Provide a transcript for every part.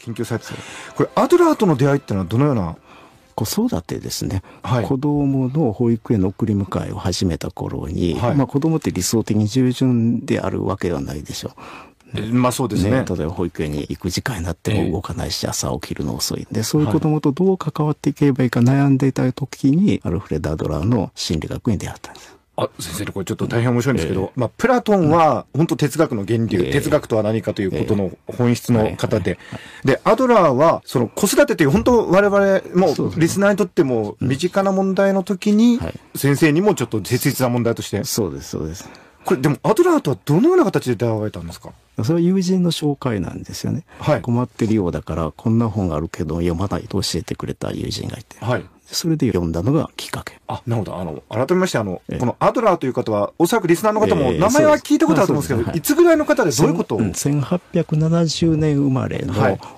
研究されてこれアドラーとの出会いっていうのはどのような子育てですね、はい、子供の保育園の送り迎えを始めた頃に、はい、まあ子供って理想的に従順であるわけではないでしょう。まあそうですね、ね、例えば保育園に行く時間になっても動かないし、朝起きるの遅いんで、そういう子供とどう関わっていけばいいか悩んでいた時に、はい、アルフレッド・アドラーの心理学に出会ったんです。あ先生これちょっと大変面白いんですけど、えー、まあ、プラトンは本当哲学の源流、えー、哲学とは何かということの本質の方で、で、アドラーはその子育てという本当我々もリスナーにとっても身近な問題の時に、先生にもちょっと切実な問題として。そうです、そうです。これでもアドラーとはどのような形で出会われたんですかそれは友人の紹介なんですよね、はい、困ってるようだからこんな本があるけど読まないと教えてくれた友人がいて、はい、それで読んだのがきっかけ。あ、なるほど。あの、改めまして、あの、えー、このアドラーという方は、おそらくリスナーの方も名前は聞いたことあると思うんですけど、えーすはい、いつぐらいの方でどういうことを、?1870 年生まれの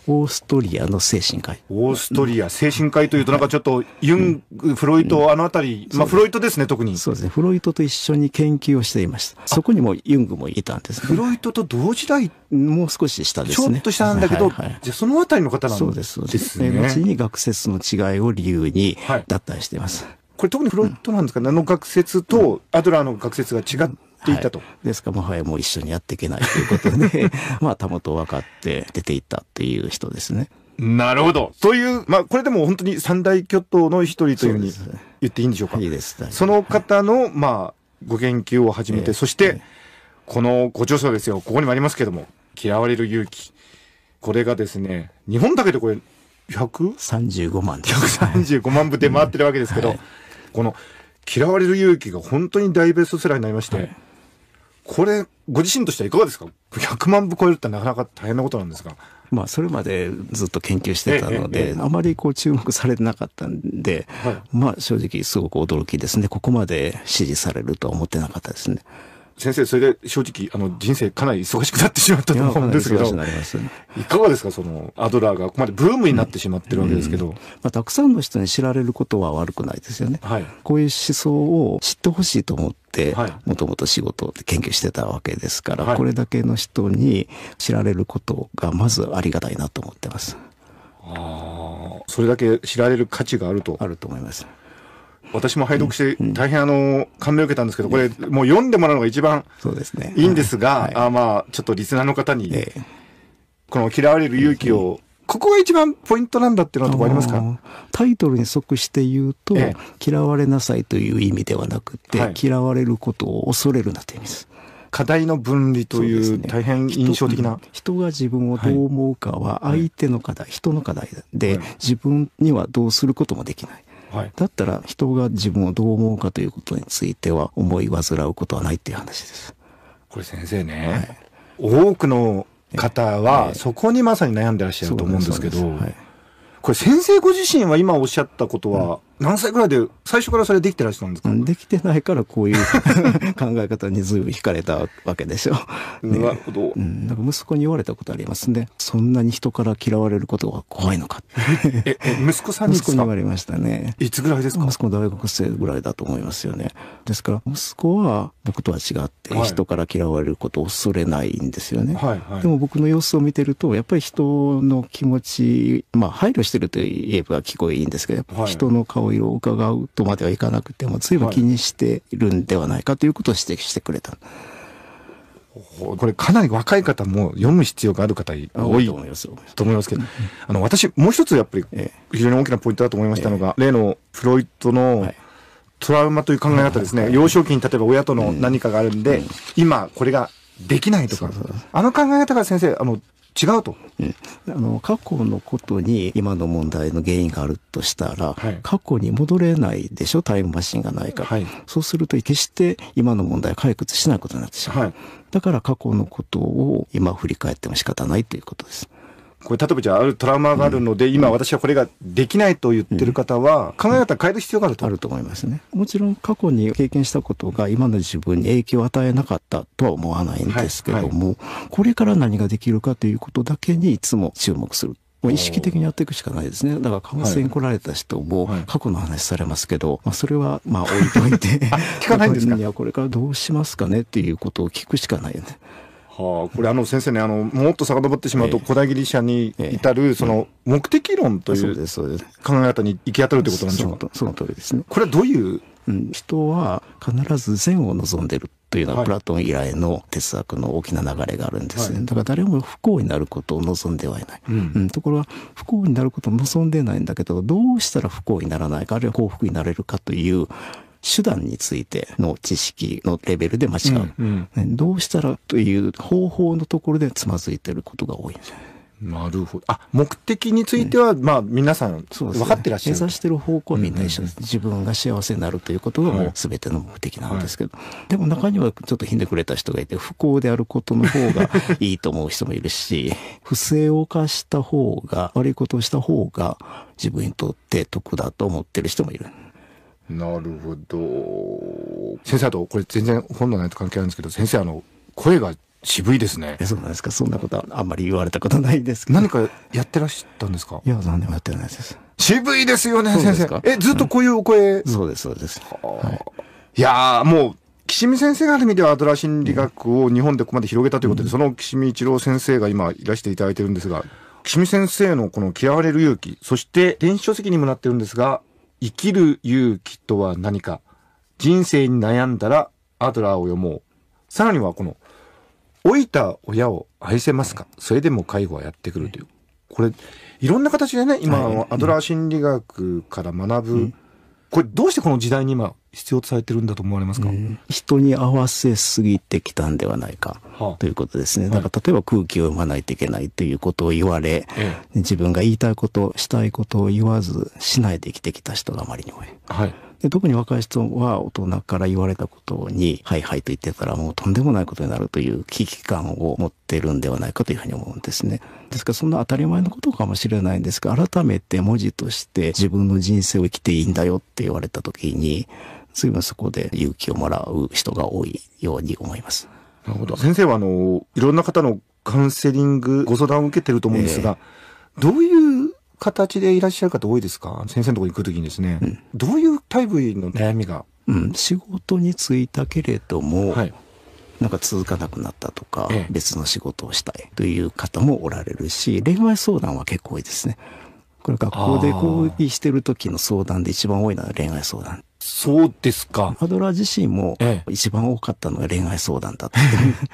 オーストリアの精神科医。はい、オーストリア精神科医というと、なんかちょっと、ユン、うん、フロイト、あのあたり、うん、まあ、フロイトですね、特に。そうですね。フロイトと一緒に研究をしていました。そこにもユングもいたんです、ね、フロイトと同時もう少し下ですね。ちょっと下なんだけど、はいはい、じゃそのあたりの方なんですね。そうです、うです。ね、後に学説の違いを理由に脱退しています。はい、これ特にフロントなんですか、うん、あの学説とアドラーの学説が違って、いたと、はい、ですからもはやもう一緒にやっていけないということで まあたもと分かって出ていったっていう人ですね。なるほど。という、まあ、これでも本当に三大巨頭の一人というふうに言っていいんでしょうか。いいです。その方の、まあ、ご研究を始めて、そして、このご著書ですよ、ここにもありますけども、嫌われる勇気。これがですね、日本だけでこれ、135万です。135万部出回ってるわけですけど、はい、この、嫌われる勇気が本当に大ベストセラーになりまして、はい、これ、ご自身としてはいかがですか ?100 万部超えるってなかなか大変なことなんですが。まあ、それまでずっと研究してたので、あまりこう注目されてなかったんで、はい、まあ、正直すごく驚きですね。ここまで支持されるとは思ってなかったですね。先生、それで正直、あの、人生かなり忙しくなってしまったと思うんですけど、いいかがですか、その、アドラーがここまでブームになってしまってるわけですけど。うんうん、まあ、たくさんの人に知られることは悪くないですよね。はい、こういう思想を知ってほしいと思って、もともと仕事で研究してたわけですから、はい、これだけの人に知られることがまずありがたいなと思ってます。ああ、それだけ知られる価値があると。あると思います。私も拝読して大変あの、感銘を受けたんですけど、これもう読んでもらうのが一番いいんですが、あまあ、ちょっとリスナーの方に、この嫌われる勇気を、ここが一番ポイントなんだっていうのとこありますかタイトルに即して言うと、嫌われなさいという意味ではなくて、嫌われることを恐れるなという意味です。課題の分離という大変印象的な、ね人、人が自分をどう思うかは相手の課題、はい、人の課題で、はい、自分にはどうすることもできない。はい、だったら人が自分をどう思うかということについては思い煩うことはないっていう話です。これ先生ね、はい、多くの方はそこにまさに悩んでらっしゃると思うんですけど、はい、これ先生ご自身は今おっしゃったことは、うん何歳ぐらいで最初からそれできてらっしゃたんですかできてないからこういう考え方に随分惹かれたわけですよ。なるほど、うん。なんか息子に言われたことありますね。そんなに人から嫌われることが怖いのか え。え、息子さんに息子に言われましたね。いつぐらいですか息子大学生ぐらいだと思いますよね。ですから息子は僕とは違って人から嫌われることを恐れないんですよね。はいでも僕の様子を見てるとやっぱり人の気持ち、まあ配慮してると言えば聞こえいいんですけど、人の顔ろいろ伺うとまではいかなくても、随分気にしているんではないかということを指摘してくれた。これかなり若い方も読む必要がある方多いと思いますけど、あの、私、もう一つやっぱり非常に大きなポイントだと思いましたのが、例のフロイトのトラウマという考え方ですね。幼少期に例えば親との何かがあるんで、今これができないとか、あの考え方が先生、あの、違うと、うん、あの過去のことに今の問題の原因があるとしたら、はい、過去に戻れないでしょタイムマシンがないから、はい、そうすると決して今の問題解決しないことになってしまう、はい、だから過去のことを今振り返っても仕方ないということですこれ例えばじゃああるトラウマがあるので、うん、今私はこれができないと言ってる方は、考え方変える必要があると、あると思いますねもちろん過去に経験したことが今の自分に影響を与えなかったとは思わないんですけども、はいはい、これから何ができるかということだけにいつも注目するもう意識的にやっていくしかないですね。だからカウンセリング来られた人も過去の話されますけど、まあそれはまあ置いといて 聞かないんですか にはこれからどうしますかねっていうことを聞くしかないよね。はあ、これあの先生ねあのもっと遡ってしまうと、古代ギリシャに至る、その目的論という考え方に行き当たるということなんでしょうかその通りですねこれはどういう、人は必ず善を望んでるというのはプラトン以来の哲学の大きな流れがあるんですね、はい、だから誰も不幸になることを望んではいない、うん、ところは不幸になることを望んでないんだけどどうしたら不幸にならないかあるいは幸福になれるかという手段についての知識のレベルで間違う。うんうん、どうしたらという方法のところでつまずいてることが多いんですなるほど。あ、目的については、ね、まあ、皆さん、そうです分かってらっしゃる、目指してる方向はみんな一緒です、うんうん。自分が幸せになるということがもう全ての目的なんですけど、はい、でも中にはちょっとひんでくれた人がいて、不幸であることの方がいいと思う人もいるし、不正を犯した方が、悪いことをした方が、自分にとって得だと思ってる人もいる。なるほど。先生、あと、これ全然本のいと関係あるんですけど、先生、あの、声が渋いですね。そうなんですか。そんなことはあんまり言われたことないですけど。何かやってらしたんですかいや、何でもやってないです。渋いですよね、先生。え、ずっとこういうお声、うん、そうです、そうです。はい、いやもう、岸見先生がある意味ではアドラー心理学を日本でここまで広げたということで、うん、その岸見一郎先生が今いらしていただいてるんですが、岸見先生のこの嫌われる勇気、そして電子書籍にもなってるんですが、生きる勇気とは何か、人生に悩んだらアドラーを読もう。さらにはこの、老いた親を愛せますかそれでも介護はやってくるという。これ、いろんな形でね、今、アドラー心理学から学ぶこれどうしてこの時代に今必要とされてるんだと思われますか、えー、人に合わせすぎてきたんではないかということですね。だから例えば空気を読まないといけないということを言われ、自分が言いたいこと、したいことを言わずしないで生きてきた人があまりに多い。はいで特に若い人は大人から言われたことに、はいはいと言ってたらもうとんでもないことになるという危機感を持ってるんではないかというふうに思うんですね。ですからそんな当たり前のことかもしれないんですが、改めて文字として自分の人生を生きていいんだよって言われた時に、随分そこで勇気をもらう人が多いように思います。なるほど。先生はあの、いろんな方のカウンセリング、ご相談を受けてると思うんですが、えー、どういう形でいらっしゃる方多いですか先生のところに来るときにですね、うん、どういうタイプの悩みが、うん、仕事に就いたけれども、はい、なんか続かなくなったとか、ええ、別の仕事をしたいという方もおられるし、恋愛相談は結構多いですね。これ学校で講義してる時の相談で一番多いのは恋愛相談。そうですか。アドラー自身も一番多かったのが恋愛相談だった。ええ、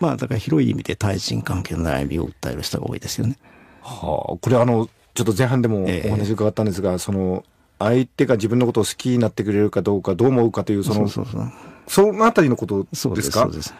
まあだから広い意味で対人関係の悩みを訴える人が多いですよね。はあ、これあの、ちょっと前半でもお話伺ったんですが、えー、その、相手が自分のことを好きになってくれるかどうか、どう思うかという、その、そうそうそうそのあたりのことですかそうです。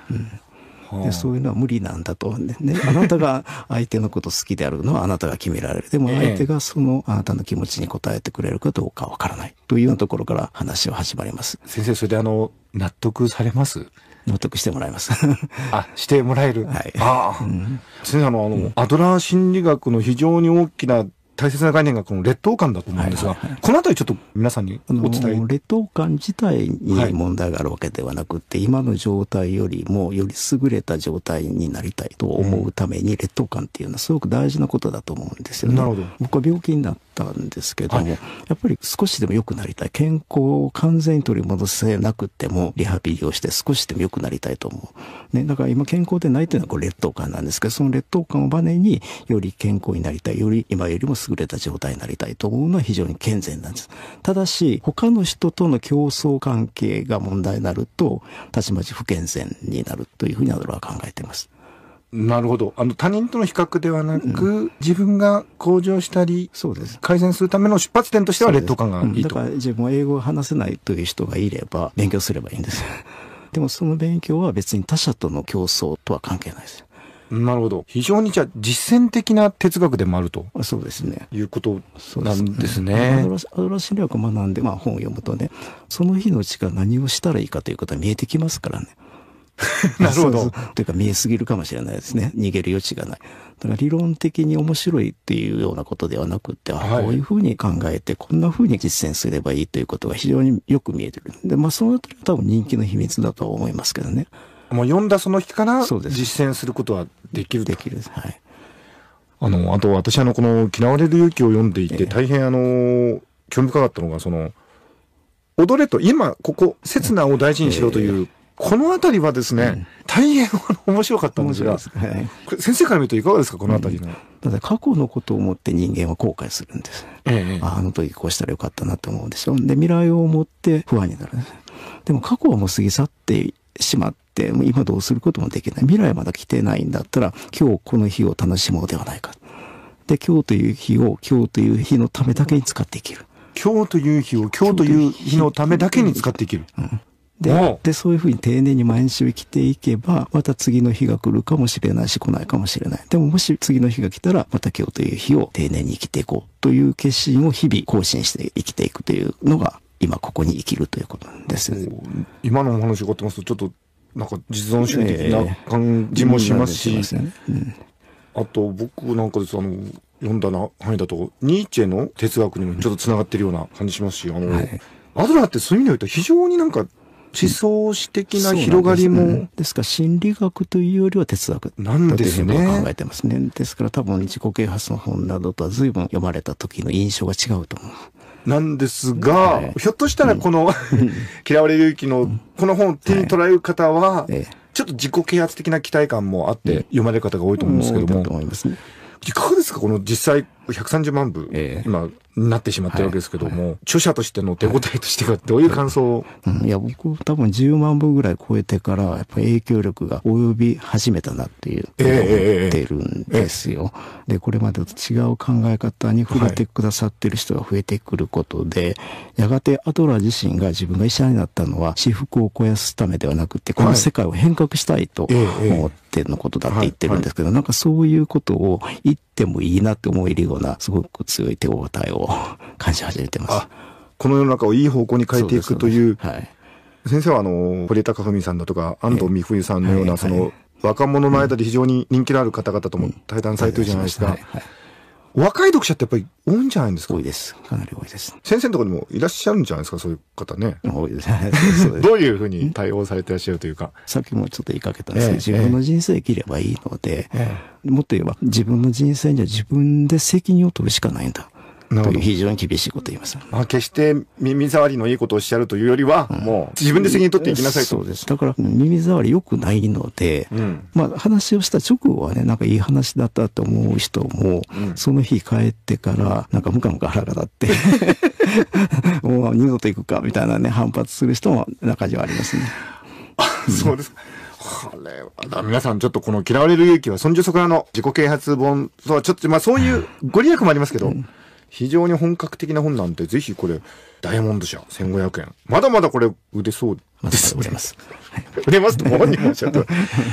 うでそういうのは無理なんだと、ね、ね、あなたが相手のこと好きであるのはあなたが決められる。でも相手がそのあなたの気持ちに応えてくれるかどうかわからないというようなところから話は始まります。先生、それであの、納得されます納得してもらいます あ、してもらえる。はい。ああ。うん、先生、あの、うん、アドラー心理学の非常に大きな大切な概念がこの劣等感だと思うんですが、このあたりちょっと皆さんにお伝え劣等感自体に問題があるわけではなくて、はい、今の状態よりもより優れた状態になりたいと思うために、劣等感っていうのはすごく大事なことだと思うんですよね。なるほど僕は病気になったんですけども、はい、やっぱり少しでも良くなりたい健康を完全に取り戻せなくてもリハビリをして少しでも良くなりたいと思う。ね、だから今健康でないっていうのはこれ劣等感なんですけどその劣等感をバネにより健康になりたいより今よりも優優れた状態になりたいと思うのは非常に健全なんです。ただし、他の人との競争関係が問題になると、たちまち不健全になるというふうにアド私は考えています。なるほど。あの、他人との比較ではなく、うん、自分が向上したり、そうです。改善するための出発点としては劣等感がいいと。うん、だから自分は英語を話せないという人がいれば、勉強すればいいんです。でもその勉強は別に他者との競争とは関係ないです。なるほど。非常にじゃあ実践的な哲学でもあると。そうですね。いうことなんですね。すねアドラ心理学を学んで、まあ本を読むとね、その日のうちから何をしたらいいかということは見えてきますからね。なるほど。というか見えすぎるかもしれないですね。逃げる余地がない。だから理論的に面白いっていうようなことではなくて、はい、こういうふうに考えて、こんなふうに実践すればいいということが非常によく見えてる。で、まあそのあたりは多分人気の秘密だと思いますけどね。もう読んだその日から実践することはできるできるはい。あの、あと私あの、この嫌われる勇気を読んでいて、大変あの、興味深かったのが、その、踊れと、今、ここ、刹那を大事にしろという、この辺りはですね、大変面白かったんですが、先生から見るといかがですか、この辺りの。ただ過去のことを思って人間は後悔するんです。ええ、あの時こうしたらよかったなと思うんでしょ。で、未来を思って不安になる。でも過去はもう過ぎ去ってしまって、もう今どうすることもできない。未来まだ来てないんだったら、今日この日を楽しもうではないか。で、今日という日を、今日という日のためだけに使っていける。今日という日を、今日という日のためだけに使っていける。うん。でで、そういうふうに丁寧に毎日生きていけば、また次の日が来るかもしれないし、来ないかもしれない。でももし次の日が来たら、また今日という日を丁寧に生きていこうという決心を日々更新して生きていくというのが今ここに生きるということなんです。今のお話伺ってますと、ちょっとなんか実存主義的な感じもしますし、えーうん、あと僕なんかですあの読んだな範囲だと、ニーチェの哲学にもちょっとつながってるような感じしますし、あの、はい、アドラーってそういう意味で言うと非常になんか思想史的な広がりも、ね、ですから心理学というよりは哲学なんですね考えてますねですから多分自己啓発の本などとは随分読まれた時の印象が違うと思うなんですが、ひょっとしたらこの、嫌われる勇気のこの本を手に取られる方は、ちょっと自己啓発的な期待感もあって読まれる方が多いと思うんですけども。いかがですかこの実際130万部、えー、今、なってしまってるわけですけども、はいはい、著者としての手応えとしてはどういう感想を、はい、うん、いや、僕多分10万部ぐらい超えてから、やっぱり影響力が及び始めたなっていう思ってるんですよ。えー、で、これまでと違う考え方に触れてくださってる人が増えてくることで、やがてアドラー自身が自分が医者になったのは、私服を肥やすためではなくて、この世界を変革したいと思ってのことだって言ってるんですけど、なんかそういうことを言ってもいいなって思えるよううな、すごく強い手応えを 感じ始めてます。この世の中をいい方向に変えていくという、はい、先生はあの、堀江貴文さんだとか、安藤美冬さんのような、その、若者の間で非常に人気のある方々とも対談されてるじゃないですか。若い読者ってやっぱり多いんじゃないですか多いです。かなり多いです。先生のところにもいらっしゃるんじゃないですかそういう方ね。多いですね。う どういうふうに対応されてらっしゃるというか。さっきもちょっと言いかけたんですけど、ええ、自分の人生生きればいいので、えもっと言えば自分の人生には自分で責任を取るしかないんだ。なるほど。非常に厳しいこと言います、まあ、決して耳障りのいいことをおっしゃるというよりは、うん、もう自分で責任取っていきなさいと。そうです。だから耳障り良くないので、うん、まあ話をした直後はね、なんかいい話だったと思う人も、うん、その日帰ってから、なんかムカムカ腹が立って、もう二度と行くかみたいなね、反発する人も中にはありますね。そうです。これは、皆さんちょっとこの嫌われる勇気は、ソンジュソの自己啓発本そう、ちょっと、まあそういう ご利益もありますけど、非常に本格的な本なんで、ぜひこれ、ダイヤモンド社1500円。まだまだこれ、売れそうです売れます。売れますと本人もちょっと。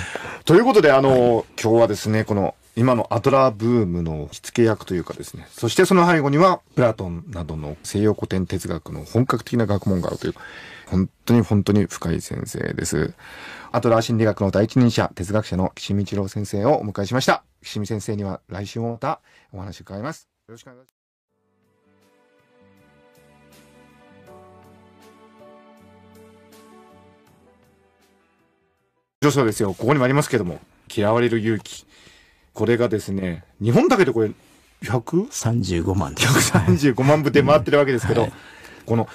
ということで、あの、今日はですね、この今のアドラーブームの火付け役というかですね、そしてその背後には、プラトンなどの西洋古典哲学の本格的な学問があるという、本当に本当に深い先生です。アドラー心理学の第一人者、哲学者の岸見一郎先生をお迎えしました。岸見先生には来週もまたお話を伺います。よろしくお願いします。上昇ですよ。ここにもありますけども、嫌われる勇気。これがですね、日本だけでこれ、135万で。135万部で回ってるわけですけど、はい、この、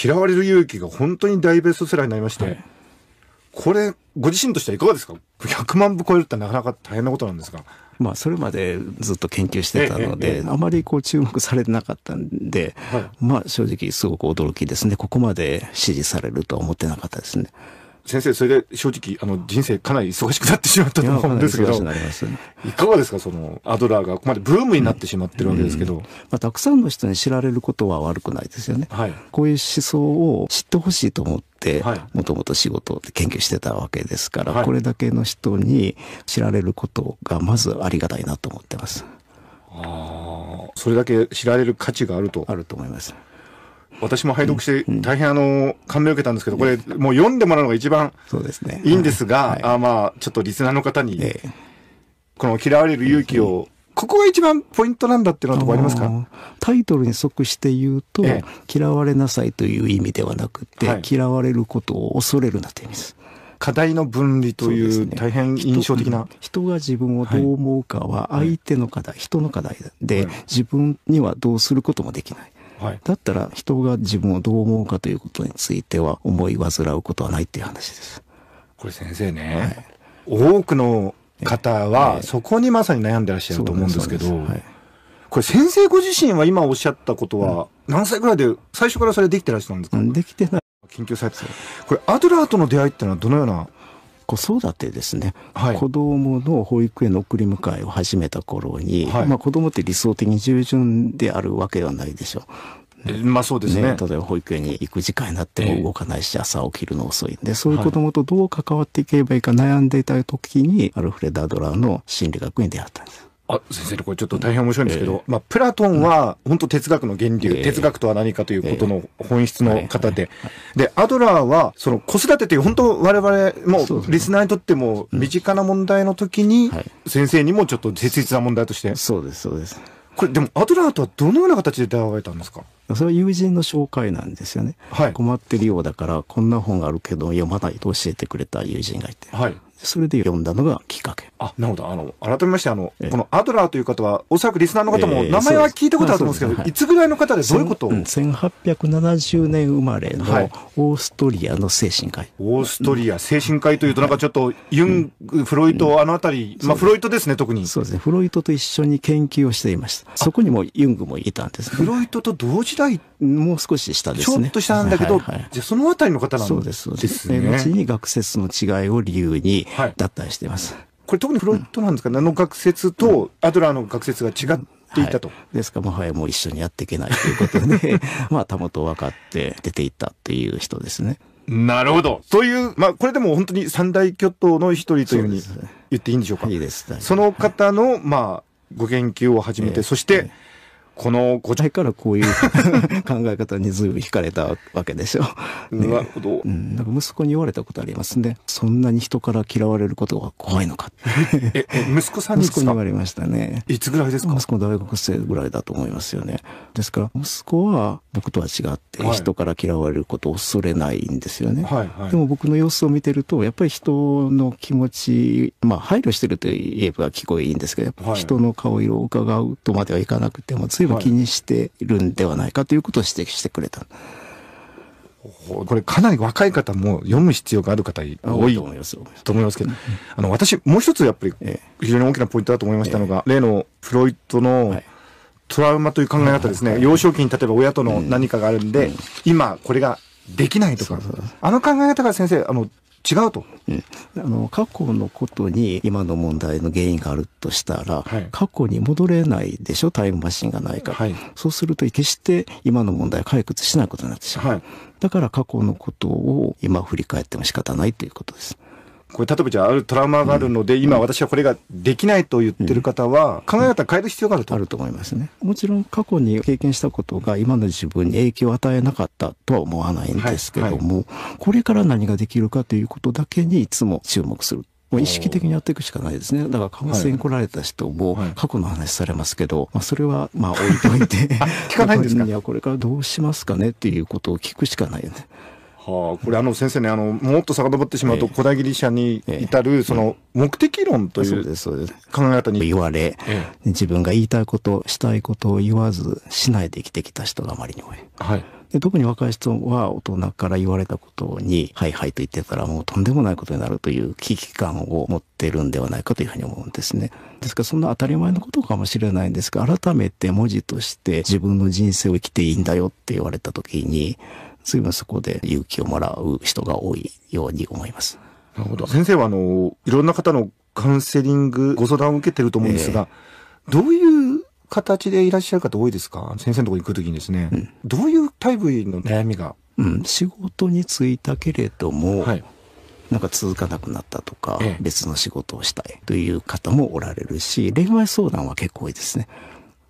嫌われる勇気が本当に大ベストセラーになりまして、はい、これ、ご自身としてはいかがですか ?100 万部超えるってなかなか大変なことなんですが。まあ、それまでずっと研究してたので、あまりこう注目されてなかったんで、はい、まあ、正直すごく驚きですね。ここまで支持されるとは思ってなかったですね。先生、それで正直、あの、人生かなり忙しくなってしまったと思うんですけど、いいかがですか、その、アドラーがここまでブームになってしまってるわけですけど。うんうん、まあ、たくさんの人に知られることは悪くないですよね。はい、こういう思想を知ってほしいと思って、もともと仕事で研究してたわけですから、はい、これだけの人に知られることがまずありがたいなと思ってます。ああ、それだけ知られる価値があると。あると思います。私も拝読して大変あの、感銘を受けたんですけど、これもう読んでもらうのが一番いいんですが、あまあ、ちょっとリスナーの方に、この嫌われる勇気を、ここが一番ポイントなんだっていうのとこありますかタイトルに即して言うと、嫌われなさいという意味ではなくて、嫌われることを恐れるなという意味です。課題の分離という大変印象的な、ね人、人が自分をどう思うかは相手の課題、はい、人の課題で、はい、自分にはどうすることもできないはい、だったら人が自分をどう思うかということについては思い煩うことはないっていう話です。これ先生ね、はい、多くの方はそこにまさに悩んでらっしゃると思うんですけど、はい、これ先生ご自身は今おっしゃったことは何歳ぐらいで最初からそれできてらっしゃったんですか、うん、できてない。研究されてこれアドラーとの出会いってのはどのような子育てですね、はい、子供の保育園の送り迎えを始めた頃に、はい、まあ子供って理想的に従順であるわけではないでしょう。まあそうですね、ね、例えば保育園に行く時間になっても動かないし、朝起きるの遅いんで、そういう子供とどう関わっていけばいいか悩んでいた時に、アルフレダ・ドラーの心理学に出会ったんです。あ先生これちょっと大変面白いんですけど、まあ、プラトンは本当哲学の源流、哲学とは何かということの本質の方で、で、アドラーはその子育てという本当我々もうリスナーにとっても身近な問題の時に、先生にもちょっと切実な問題として。そうです、そうです。これでもアドラーとはどのような形で出会われたんですかそれは友人の紹介なんですよね、はい、困ってるようだからこんな本があるけど読まないと教えてくれた友人がいて、はい、それで読んだのがきっかけあ、なるほど。あの、改めまして、あの、このアドラーという方は、おそらくリスナーの方も名前は聞いたことあると思うんですけど、い、つぐらいの方でどういうことを、うん、?1870 年生まれのオーストリアの精神科医。オーストリア精神科医というと、なんかちょっと、ユン、フロイト、あのあたり、まあ、フロイトですね、特に。そうですね。フロイトと一緒に研究をしていました。そこにもユングもいたんです、フロイトと同時代もう少し下ですね。ちょっと下なんだけど、じゃそのあたりの方なんですね。そうです、後に学説の違いを理由に脱退しています。これ特にフロントなんですか、うん、あの学説とアドラーの学説が違っていたと。はい、ですから、もはやもう一緒にやっていけないということで、まあ、たもと分かって出ていったっていう人ですね。なるほど。という、まあ、これでも本当に三大巨頭の一人というふうに言っていいんでしょうか。いいです、ね。その方の、まあ、ご研究を始めて、えー、そして、えーこの五代からこういう 考え方に随分惹かれたわけですよ。ね、なるほど、うん。なんか息子に言われたことありますね。そんなに人から嫌われることが怖いのか。え、え息子さんに息子に言われましたね。いつぐらいですか息子大学生ぐらいだと思いますよね。ですから、息子は僕とは違って、人から嫌われることを恐れないんですよね。はいはいでも僕の様子を見てると、やっぱり人の気持ち、まあ配慮してるという言えば聞こえいいんですけど、人の顔色を伺うとまではいかなくても、随分気にしているんではないかということを指摘してくれた。これかなり若い方も読む必要がある方多いと思いますけど、あの私もう一つやっぱり非常に大きなポイントだと思いましたのが、例のフロイトのトラウマという考え方ですね、幼少期に例えば親との何かがあるんで、今これができないとか、あの考え方が先生あの違うと、うん、あの過去のことに今の問題の原因があるとしたら、はい、過去に戻れないでしょタイムマシンがないから、はい、そうすると決して今の問題解決しないことになってしまう、はい、だから過去のことを今振り返っても仕方ないということです。これ例えばじゃあ、あるトラウマがあるので、うん、今私はこれができないと言ってる方は、考え方変える必要があると、うん、あると思いますね。もちろん過去に経験したことが今の自分に影響を与えなかったとは思わないんですけども、はいはい、これから何ができるかということだけにいつも注目する。もう意識的にやっていくしかないですね。だからカウンセリング来られた人も過去の話されますけど、はいはい、まあそれはまあ置いといて 聞かないんですかいや、これからどうしますかねっていうことを聞くしかないよね。はあ、これあの先生ねあのもっと遡ってしまうと、古代ギリシャに至る、その目的論という考え方に言われ、自分が言いたいことしたいことを言わずしないで生きてきた人があまりに多い。はいで特に若い人は大人から言われたことに、はいはいと言ってたらもうとんでもないことになるという危機感を持ってるんではないかというふうに思うんですね。ですからそんな当たり前のことかもしれないんですが、改めて文字として自分の人生を生きていいんだよって言われた時に、随分そこで勇気をもらう人が多いように思います。なるほど。先生は、あの、いろんな方のカウンセリング、ご相談を受けてると思うんですが、えー、どういう形でいらっしゃる方多いですか先生のところに来るときにですね、うん、どういうタイプの悩みがうん、仕事に就いたけれども、はい、なんか続かなくなったとか、え別の仕事をしたいという方もおられるし、恋愛相談は結構多いですね。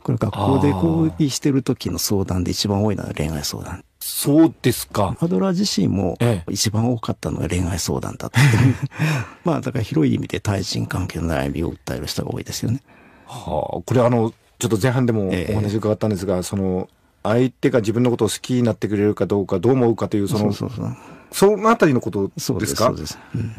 これ学校で講義してる時の相談で一番多いのは恋愛相談。そうですか。マドラー自身も一番多かったのが恋愛相談だった。まあだから広い意味で対人関係の悩みを訴える人が多いですよね。はあ、これあの、ちょっと前半でもお話伺ったんですが、ええ、その、相手が自分のことを好きになってくれるかどうか、どう思うかという、その、そうそうそうそのあたりのことですかそうです、そうです。うん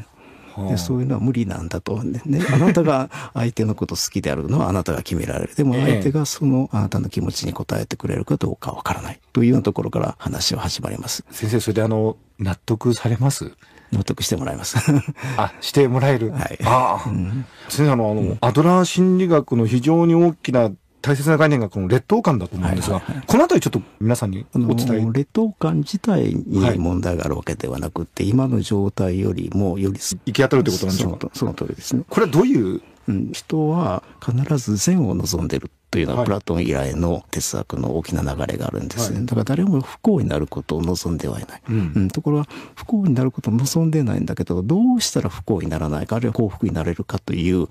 でそういうのは無理なんだと、ね、あなたが相手のこと好きであるのはあなたが決められるでも相手がそのあなたの気持ちに応えてくれるかどうかわからないというようなところから話は始まります先生それであの納得されます納得してもらいます あ、してもらえる。はい。ああ。うん、先生、あの、うん、アドラー心理学の非常に大きな大切な概念がこの劣等感だと思うんですが、このあたりちょっと皆さんにお伝え。劣等感自体に問題があるわけではなくて、はい、今の状態よりもより行き当たるということなんでしょうかその通りですね。これはどういううん、人は必ず善を望んでるというのはプラトン以来の哲学の大きな流れがあるんですね、はい、だから誰も不幸になることを望んではいない、うん、うん、ところが不幸になることを望んでないんだけどどうしたら不幸にならないかあるいは幸福になれるかという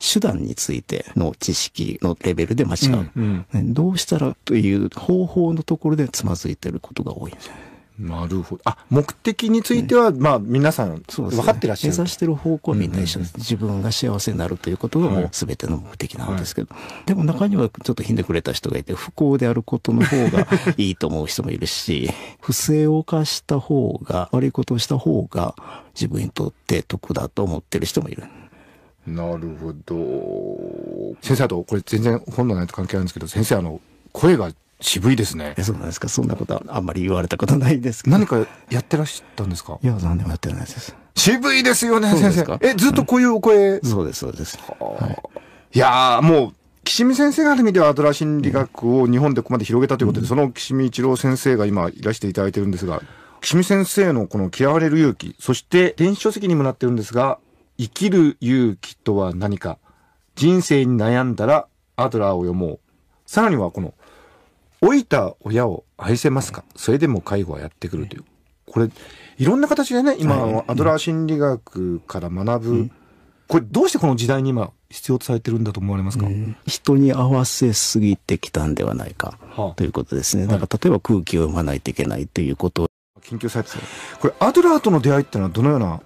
手段についての知識のレベルで間違う。うんうん、どうしたらという方法のところでつまずいてることが多いんですなるほど。あ、目的については、ね、まあ、皆さん、そうです分かってらっしゃる、目指してる方向はみんな一緒です、うんうん。自分が幸せになるということがもう全ての目的なんですけど、はい、でも中にはちょっとひんでくれた人がいて、不幸であることの方がいいと思う人もいるし、不正を犯した方が、悪いことをした方が、自分にとって得だと思ってる人もいる。なるほど。先生、あと、これ全然本のいと関係あるんですけど、先生、あの、声が渋いですね。そうなんですか。そんなことはあんまり言われたことないですけど。何かやってらしたんですかいや、何でもやってないです。渋いですよね、先生。え、ずっとこういうお声、うん、そうです、そうです。はい、いやもう、岸見先生がある意味ではアドラー心理学を日本でここまで広げたということで、うん、その岸見一郎先生が今いらしていただいてるんですが、岸見先生のこの嫌われる勇気、そして電子書籍にもなってるんですが、生きる勇気とは何か、人生に悩んだらアドラーを読もう。さらにはこの、老いた親を愛せますかそれでも介護はやってくるという。これ、いろんな形でね、今、アドラー心理学から学ぶ、これどうしてこの時代に今必要とされてるんだと思われますか、人に合わせすぎてきたんではないか、はあ、ということですね。だから例えば空気を読まないといけないということ緊急されてこれアドラーとの出会いってのはどのような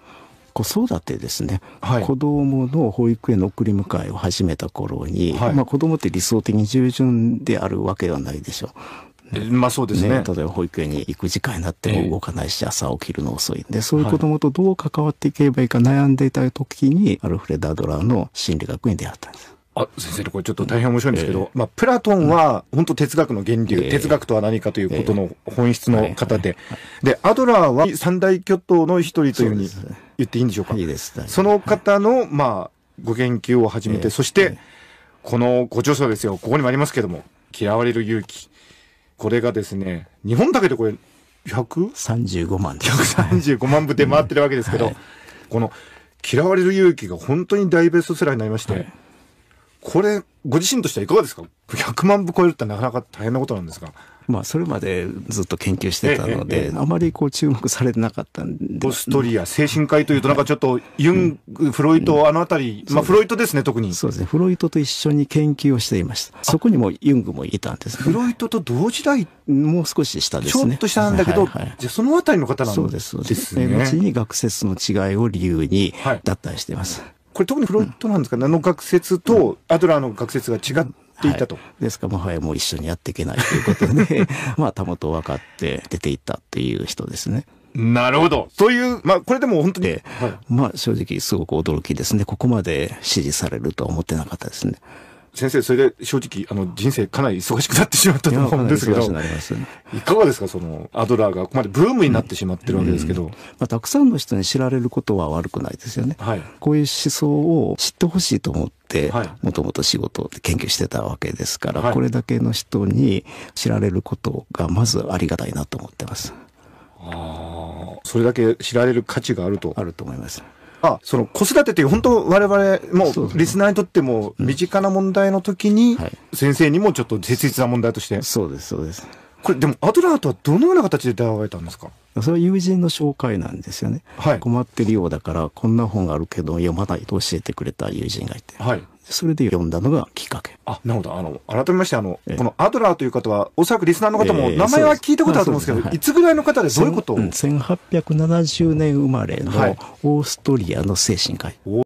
子育てですね、はい、子供の保育園の送り迎えを始めた頃に、はい、まあ子供って理想的に従順であるわけではないでしょう。まあそうですね、ね、例えば保育園に行く時間になっても動かないし、朝起きるの遅いんで、そういう子供とどう関わっていけばいいか悩んでいた時に、アルフレダ・ドラーの心理学に出会ったんです。あ先生これちょっと大変面白いんですけど、えー、まあ、プラトンは本当哲学の源流、えー、哲学とは何かということの本質の方で、でアドラーは三大巨頭の一人というふうに言っていいんでしょうか。いいです。その方の、まあ、ご研究を始めて、えー、そして、このご著書ですよ、ここにもありますけども、嫌われる勇気。これがですね、日本だけでこれ、135万です。135万部出回ってるわけですけど、はい、この、嫌われる勇気が本当に大ベストセラーになりまして、はい、これ、ご自身としてはいかがですか ?100 万部超えるってなかなか大変なことなんですが。まあ、それまでずっと研究してたので、あまりこう注目されてなかったんで。オストリア、精神科医というと、なんかちょっと、ユン、うん、フロイト、あのあたり、まあ、フロイトですね、特に。そうですね、フロイトと一緒に研究をしていました。そこにもユングもいたんです、ね、フロイトと同時代もう少し下ですね。ちょっと下なんだけど、はいはい、じゃそのあたりの方なんですね。そうです、そうです。後に学説の違いを理由に脱退しています。はいこれ特にフロイトなんですか、うん、あの学説とアドラーの学説が違っていたと、はい、ですからもはやもう一緒にやっていけないということで まあたもと分かって出ていったっていう人ですね。なるほど。という、まあ、これでも本当に。はい、まあ、正直すごく驚きですね。ここまで支持されるとは思ってなかったですね。先生、それで正直、あの、人生かなり忙しくなってしまったと思うんですけど、いかいかがですか、その、アドラーがここまでブームになってしまってるわけですけど。うんうん、まあ、たくさんの人に知られることは悪くないですよね。はい、こういう思想を知ってほしいと思って、もともと仕事で研究してたわけですから、はい、これだけの人に知られることが、まずありがたいなと思ってます。ああ、それだけ知られる価値があると。あると思います。あ、その子育てって本当我々、もうリスナーにとっても身近な問題の時に、先生にもちょっと切実な問題として。そうです、そうです。これでもアドラーとはどのような形で出会われたんですかそれは友人の紹介なんですよね、はい、困ってるようだからこんな本があるけど読まないと教えてくれた友人がいて、はい、それで読んだのがきっかけ。あ、なるほど。あの、改めまして、あの、えー、このアドラーという方は、おそらくリスナーの方も名前は聞いたことあると思うんですけど、えーすはい、いつぐらいの方でどういうことを、うん、?1870 年生まれのオーストリアの精神科医。はい